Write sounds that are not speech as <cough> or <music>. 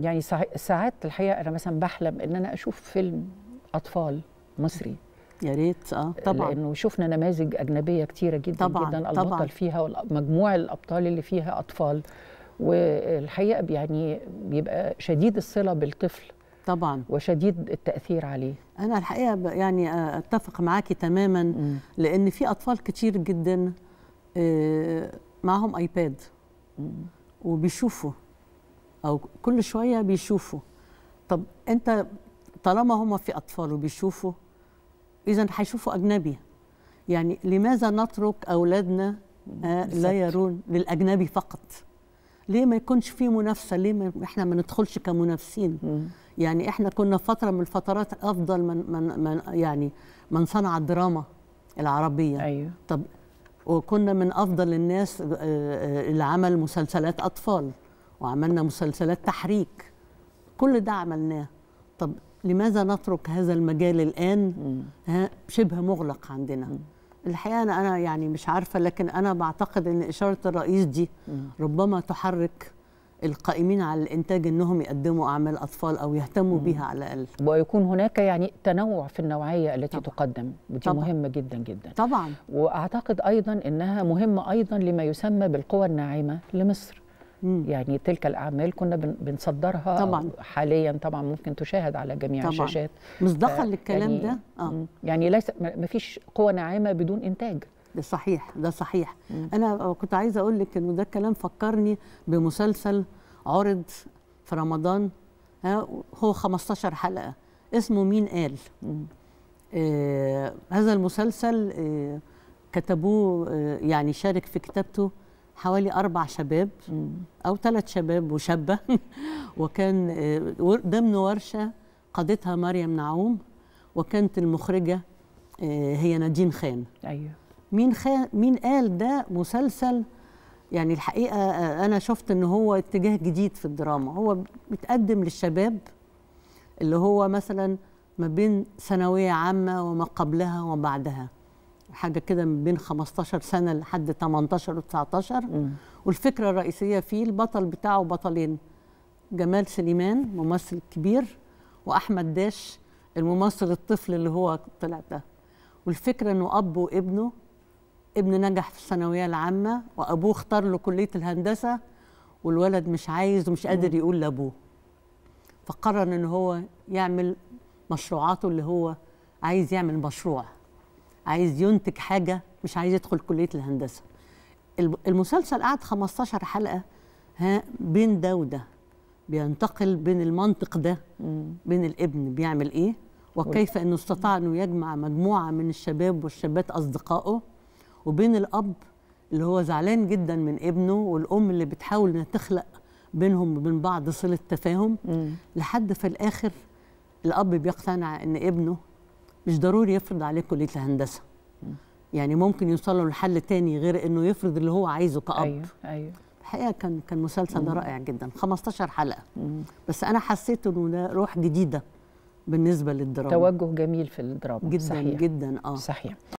يعني ساعات الحقيقه انا مثلا بحلم ان انا اشوف فيلم اطفال مصري يا ريت اه طبعا لانه شفنا نماذج اجنبيه كتيره جدا طبعا جدا البطل فيها ومجموع الابطال اللي فيها اطفال والحقيقه يعني بيبقى شديد الصله بالطفل طبعا وشديد التاثير عليه انا الحقيقه يعني آه، اتفق معاكي تماما م. لان في اطفال كتير جدا آه، معاهم ايباد م. وبيشوفوا او كل شويه بيشوفوا طب انت طالما هم في اطفال وبيشوفوا اذا هيشوفوا اجنبي يعني لماذا نترك اولادنا آه، لا يرون للاجنبي فقط ليه ما يكونش في منافسه ليه ما احنا ما ندخلش كمنافسين يعني احنا كنا فتره من الفترات افضل من, من, من يعني من صنع الدراما العربيه ايوه طب وكنا من افضل الناس آه، آه، اللي عمل مسلسلات اطفال وعملنا مسلسلات تحريك كل ده عملناه طب لماذا نترك هذا المجال الان ها شبه مغلق عندنا الحقيقه انا انا يعني مش عارفه لكن انا بعتقد ان اشاره الرئيس دي ربما تحرك القائمين على الانتاج انهم يقدموا اعمال اطفال او يهتموا مم. بيها على الاقل ويكون هناك يعني تنوع في النوعيه التي طبعا. تقدم ودي طبعا. مهمه جدا جدا طبعا واعتقد ايضا انها مهمه ايضا لما يسمى بالقوى الناعمه لمصر مم. يعني تلك الاعمال كنا بنصدرها طبعا حاليا طبعا ممكن تشاهد على جميع طبعا. الشاشات مصداقا للكلام يعني ده آه. يعني ليس ما فيش قوه ناعمه بدون انتاج ده صحيح ده صحيح مم. انا كنت عايزه اقول لك انه ده الكلام فكرني بمسلسل عرض في رمضان هو 15 حلقه اسمه مين قال آه هذا المسلسل آه كتبوه آه يعني شارك في كتابته حوالي أربع شباب أو ثلاث شباب وشابة <laughs> وكان آه، ضمن ورشة قادتها مريم نعوم وكانت المخرجة آه، هي نادين خان أيوه مين خان مين قال ده مسلسل يعني الحقيقة آه، أنا شفت إن هو اتجاه جديد في الدراما هو بيتقدم للشباب اللي هو مثلا ما بين ثانوية عامة وما قبلها وبعدها حاجه كده من بين 15 سنه لحد 18 و19 والفكره الرئيسيه فيه البطل بتاعه بطلين جمال سليمان ممثل كبير واحمد داش الممثل الطفل اللي هو طلع ده والفكره انه اب وابنه ابن نجح في الثانويه العامه وابوه اختار له كليه الهندسه والولد مش عايز ومش قادر يقول لابوه فقرر ان هو يعمل مشروعاته اللي هو عايز يعمل مشروع عايز ينتج حاجه مش عايز يدخل كليه الهندسه المسلسل قعد 15 حلقه ها بين ده وده بينتقل بين المنطق ده بين الابن بيعمل ايه وكيف انه استطاع انه يجمع مجموعه من الشباب والشابات اصدقائه وبين الاب اللي هو زعلان جدا من ابنه والام اللي بتحاول انها تخلق بينهم وبين بعض صله تفاهم لحد في الاخر الاب بيقتنع ان ابنه مش ضروري يفرض عليه كليه الهندسه يعني ممكن يوصلوا لحل تاني غير انه يفرض اللي هو عايزه كأب ايوه ايوه الحقيقه كان كان مسلسل ده رائع جدا 15 حلقه مم. بس انا حسيت انه ده روح جديده بالنسبه للدراما توجه جميل في الدراما جدا صحيح. جدا اه صحيح